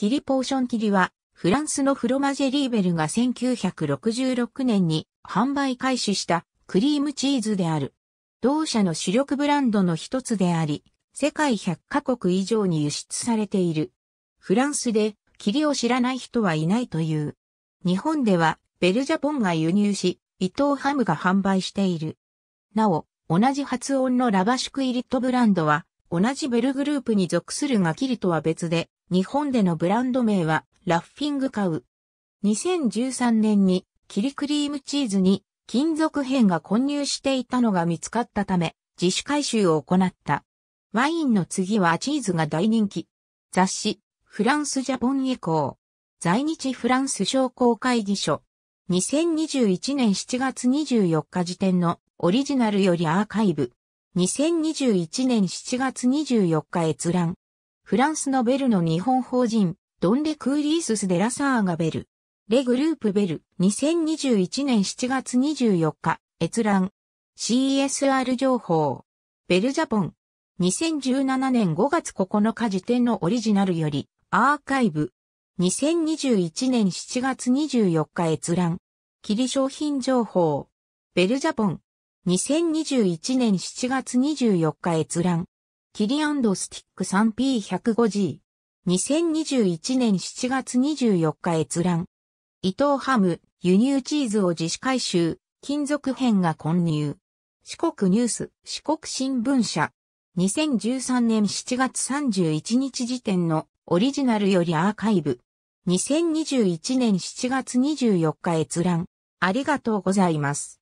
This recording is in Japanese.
キリポーションキリは、フランスのフロマジェリーベルが1966年に販売開始したクリームチーズである。同社の主力ブランドの一つであり、世界100カ国以上に輸出されている。フランスでキリを知らない人はいないという。日本ではベルジャポンが輸入し、伊藤ハムが販売している。なお、同じ発音のラバシュクイリットブランドは、同じベルグループに属するがキリとは別で、日本でのブランド名はラッフィングカウ。2013年にキリクリームチーズに金属片が混入していたのが見つかったため自主回収を行った。ワインの次はチーズが大人気。雑誌フランスジャポン以降在日フランス商工会議所2021年7月24日時点のオリジナルよりアーカイブ2021年7月24日閲覧フランスのベルの日本法人、ドンレ・クーリースス・デラサーガ・ベル。レグループベル、2021年7月24日、閲覧。CSR 情報。ベルジャポン。2017年5月9日時点のオリジナルより、アーカイブ。2021年7月24日閲覧。霧商品情報。ベルジャポン。2021年7月24日閲覧。キリアンドスティック 3P105G。2021年7月24日閲覧。伊藤ハム、輸入チーズを自主回収、金属片が混入。四国ニュース、四国新聞社。2013年7月31日時点のオリジナルよりアーカイブ。2021年7月24日閲覧。ありがとうございます。